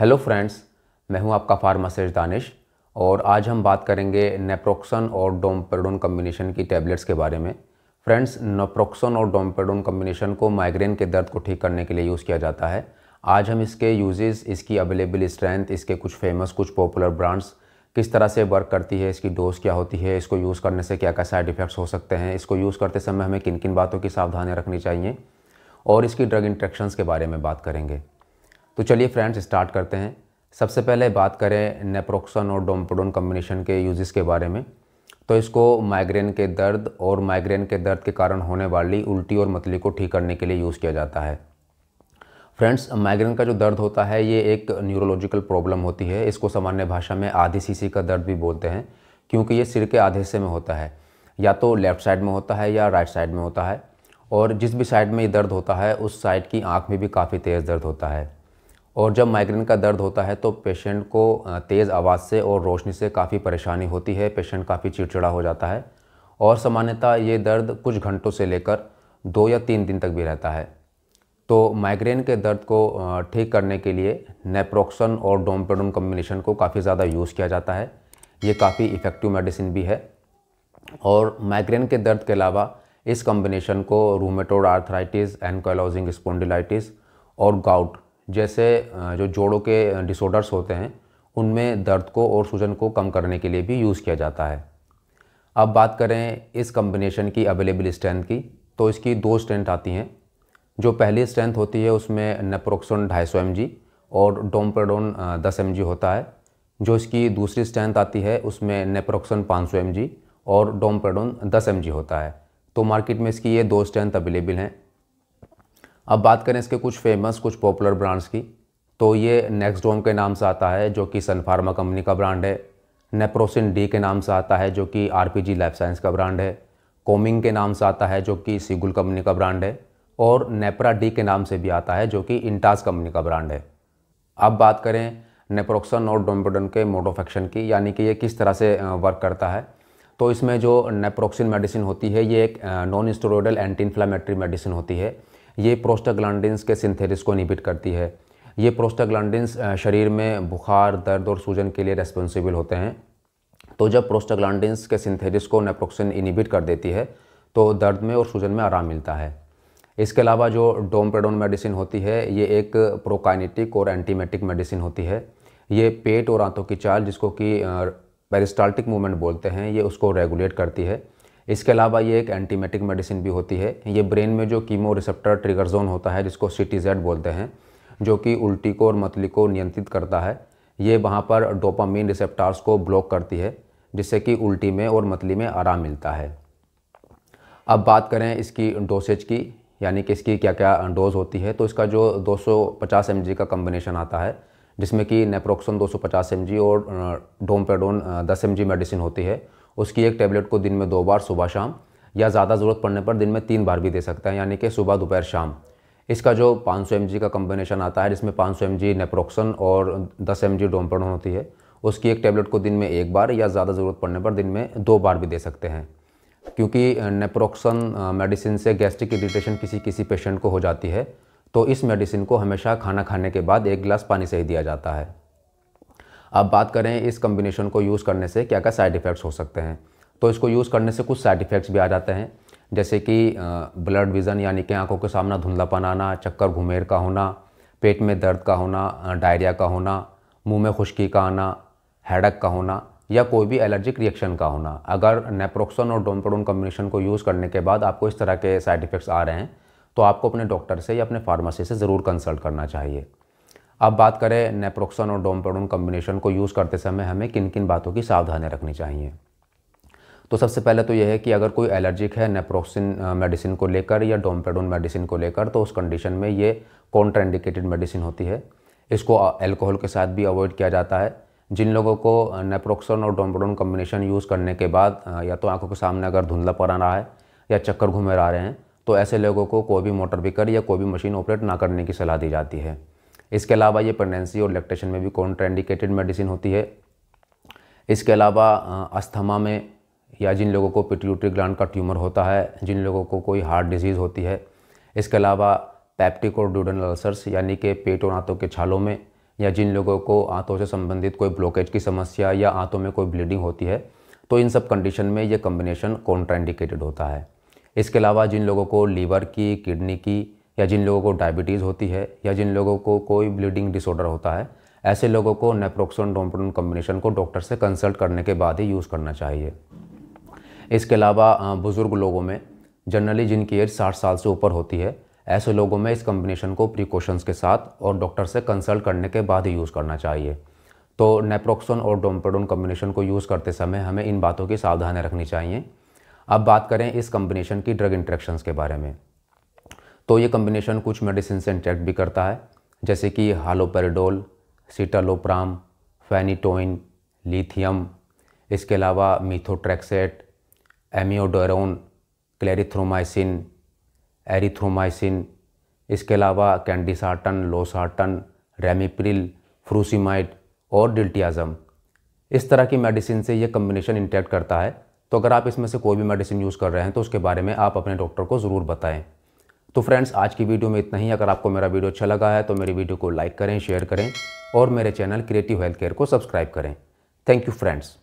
hello friends मैं हूं आपका फार्मासिस्ट दानिश और आज हम बात करेंगे नेप्रोक्सन और डोमपेडोन कम्बिनेशन की टैबलेट्स के बारे में फ्रेंड्स नेप्रोक्सन और डोमपेडोन कम्बिनेशन को माइग्रेन के दर्द को ठीक करने के लिए यूज़ किया जाता है आज हम इसके यूजेस इसकी अवेलेबल स्ट्रेंथ इसके कुछ फेमस कुछ पॉपुलर ब्रांड्स किस तरह से वर्क करती है इसकी डोज क्या होती है इसको यूज़ करने से क्या क्या साइड इफ़ेक्ट्स हो सकते हैं इसको यूज़ करते समय हमें किन किन बातों की सावधानियाँ रखनी चाहिए और इसकी ड्रग इंट्रैक्शंस के बारे में बात करेंगे तो चलिए फ्रेंड्स स्टार्ट करते हैं सबसे पहले बात करें नेप्रोक्सन और डोमपोडोन कम्बिनेशन के यूजेस के बारे में तो इसको माइग्रेन के दर्द और माइग्रेन के दर्द के कारण होने वाली उल्टी और मतली को ठीक करने के लिए यूज़ किया जाता है फ्रेंड्स माइग्रेन का जो दर्द होता है ये एक न्यूरोलॉजिकल प्रॉब्लम होती है इसको सामान्य भाषा में आधी सीसी का दर्द भी बोलते हैं क्योंकि ये सिर के आधे हिस्से में होता है या तो लेफ़्ट साइड में होता है या राइट साइड में होता है और जिस भी साइड में ये दर्द होता है उस साइड की आँख में भी काफ़ी तेज़ दर्द होता है और जब माइग्रेन का दर्द होता है तो पेशेंट को तेज़ आवाज़ से और रोशनी से काफ़ी परेशानी होती है पेशेंट काफ़ी चिड़चिड़ा हो जाता है और सामान्यतः ये दर्द कुछ घंटों से लेकर दो या तीन दिन तक भी रहता है तो माइग्रेन के दर्द को ठीक करने के लिए नेप्रोक्सन और डोमपेडोन कम्बिनेशन को काफ़ी ज़्यादा यूज़ किया जाता है ये काफ़ी इफ़ेक्टिव मेडिसिन भी है और माइग्रेन के दर्द के अलावा इस कम्बिनेशन को रूमेटोड आर्थराइटिस एनकोलॉजिंग स्पोंडिलाइटिस और गाउट जैसे जो जोड़ों के डिसऑर्डर्स होते हैं उनमें दर्द को और सूजन को कम करने के लिए भी यूज़ किया जाता है अब बात करें इस कम्बिनेशन की अवेलेबल स्ट्रेंथ की तो इसकी दो स्ट्रेंथ आती हैं जो पहली स्ट्रेंथ होती है उसमें नेप्रोक्सोन ढाई सौ और डोमपेडोन दस एम होता है जो इसकी दूसरी स्ट्रेंथ आती है उसमें नेप्रोक्सन पाँच सौ और डोमपेडोन दस एम होता है तो मार्केट में इसकी ये दो स्ट्रेंथ अवेलेबल हैं अब बात करें इसके कुछ फेमस कुछ पॉपुलर ब्रांड्स की तो ये नेक्सडोम के नाम से आता है जो कि सन फार्मा कंपनी का ब्रांड है नेप्रोसिन डी के नाम से आता है जो कि आर पी लाइफ साइंस का ब्रांड है कोमिंग के नाम से आता है जो कि सीगुल कंपनी का ब्रांड है और नेपरा डी के नाम से भी आता है जो कि इंटास कंपनी का ब्रांड है अब बात करें नेप्रोक्सन और डोम्बोडन के मोड ऑफ एक्शन की यानी कि ये किस तरह से वर्क करता है तो इसमें जो नेप्रोक्सिन मेडिसिन होती है ये एक non steroidal anti inflammatory medicine होती है ये प्रोस्टाग्लैंडिन्स के सिंथेरिस को इनिबिट करती है ये प्रोस्टाग्लैंडिन्स शरीर में बुखार दर्द और सूजन के लिए रेस्पॉन्सिबल होते हैं तो जब प्रोस्टाग्लैंडिन्स के सिंथेरिस को नेप्रोक्सिन इनिबिट कर देती है तो दर्द में और सूजन में आराम मिलता है इसके अलावा जो डोमपेडोन मेडिसिन होती है ये एक प्रोकाइनेटिक और एंटीमेटिक मेडिसिन होती है ये पेट और आंतों की चाल जिसको कि पेरिस्टाल्टिक मूवमेंट बोलते हैं ये उसको रेगुलेट करती है इसके अलावा ये एक एंटीमेटिक मेडिसिन भी होती है ये ब्रेन में जो कीमो रिसेप्टर ट्रिगर जोन होता है जिसको सी बोलते हैं जो कि उल्टी को और मतली को नियंत्रित करता है ये वहाँ पर डोपामीन रिसेप्टार्स को ब्लॉक करती है जिससे कि उल्टी में और मतली में आराम मिलता है अब बात करें इसकी डोसेज की यानी कि इसकी क्या क्या डोज होती है तो इसका जो 250 सौ का कम्बिनेशन आता है जिसमें कि नेप्रोक्सन 250 सौ और डोमपेडोन 10 एम मेडिसिन होती है उसकी एक टेबलेट को दिन में दो बार सुबह शाम या ज़्यादा ज़रूरत पड़ने पर दिन में तीन बार भी दे सकते हैं यानी कि सुबह दोपहर शाम इसका जो 500 सौ का कम्बिनेशन आता है जिसमें 500 सौ नेप्रोक्सन और 10 एम जी होती है उसकी एक टेबलेट को दिन में एक बार या ज़्यादा ज़रूरत पड़ने पर दिन में दो बार भी दे सकते हैं क्योंकि नेप्रोक्सन मेडिसिन से गैस्ट्रिक इरीटेशन किसी किसी पेशेंट को हो जाती है तो इस मेडिसिन को हमेशा खाना खाने के बाद एक गिलास पानी से ही दिया जाता है अब बात करें इस कम्बिनेशन को यूज़ करने से क्या क्या साइड इफ़ेक्ट्स हो सकते हैं तो इसको यूज़ करने से कुछ साइड इफ़ेक्ट्स भी आ जाते हैं जैसे कि ब्लड विज़न यानी कि आंखों के सामना धुंधलापन आना चक्कर घुमेर का होना पेट में दर्द का होना डायरिया का होना मुंह में खुश्की का आना हेडक का होना या कोई भी एलर्जिक रिएक्शन का होना अगर नेप्रोक्सन और डोमपोडोन कम्बिनेशन को यूज़ करने के बाद आपको इस तरह के साइड इफ़ेक्ट्स आ रहे हैं तो आपको अपने डॉक्टर से या अपने फार्मेसी से ज़रूर कंसल्ट करना चाहिए अब बात करें नेप्रोक्सन और डोमपेडोन कॉम्बिनेशन को यूज़ करते समय हमें किन किन बातों की सावधानी रखनी चाहिए तो सबसे पहले तो यह है कि अगर कोई एलर्जिक है नेप्रोक्सिन मेडिसिन को लेकर या डोमपेडोन मेडिसिन को लेकर तो उस कंडीशन में ये कॉन्ट्राइंडिकेटेड मेडिसिन होती है इसको एल्कोहल के साथ भी अवॉइड किया जाता है जिन लोगों को नेप्रोक्सन और डोमपेडोन कॉम्बिनेशन यूज़ करने के बाद या तो आंखों के सामने अगर धुंधला पड़ रहा है या चक्कर घूमे आ रहे हैं तो ऐसे लोगों को कोई भी मोटर व्हीकल या कोई भी मशीन ऑपरेट ना करने की सलाह दी जाती है इसके अलावा ये प्रेगनेंसी और लैक्टेशन में भी कॉन्ट्राइंडिकेटेड मेडिसिन होती है इसके अलावा अस्थमा में या जिन लोगों को पिट्यूटरी ग्लैंड का ट्यूमर होता है जिन लोगों को कोई हार्ट डिजीज़ होती है इसके अलावा पैप्टिक और ड्यूडन अल्सर्स यानी कि पेट और आंतों के छालों में या जिन लोगों को आंतों से संबंधित कोई ब्लॉकेज की समस्या या आंतों में कोई ब्लीडिंग होती है तो इन सब कंडीशन में ये कम्बिनेशन कॉन्ट्राइंडिकेटेड होता है इसके अलावा जिन लोगों को लीवर की किडनी की या जिन लोगों को डायबिटीज़ होती है या जिन लोगों को कोई ब्लीडिंग डिसऑर्डर होता है ऐसे लोगों को नेप्रोक्सोन डोमप्रोन कम्बिनेशन को डॉक्टर से कंसल्ट करने के बाद ही यूज़ करना चाहिए इसके अलावा बुज़ुर्ग लोगों में जनरली जिनकी एज साठ साल से ऊपर होती है ऐसे लोगों में इस कम्बिनेशन को प्रिकॉशंस के साथ और डॉक्टर से कंसल्ट करने के बाद ही यूज़ करना चाहिए तो नेप्रोक्सोन और डोमपेडोन कम्बिनेशन को यूज़ करते समय हमें इन बातों की सावधानी रखनी चाहिए अब बात करें इस कम्बिनेशन की ड्रग इंट्रेक्शन के बारे में तो ये कम्बिनेशन कुछ मेडिसिन से इंटरेक्ट भी करता है जैसे कि हालोपेरिडोल सीटालोप्राम फैनिटोइन लिथियम इसके अलावा मीथोट्रैक्सेट एमियोडोरोन क्लेरिथ्रोमाइसिन एरिथ्रोमाइसिन इसके अलावा कैंडिसाटन लोसाटन रेमिप्रिल फ्रूसीमाइड और डिल्टियाज़म इस तरह की मेडिसिन से यह कम्बिनेशन इंटैक्ट करता है तो अगर आप इसमें से कोई भी मेडिसिन यूज़ कर रहे हैं तो उसके बारे में आप अपने डॉक्टर को ज़रूर बताएं तो फ्रेंड्स आज की वीडियो में इतना ही अगर आपको मेरा वीडियो अच्छा लगा है तो मेरी वीडियो को लाइक करें शेयर करें और मेरे चैनल क्रिएटिव हेल्थ केयर को सब्सक्राइब करें थैंक यू फ्रेंड्स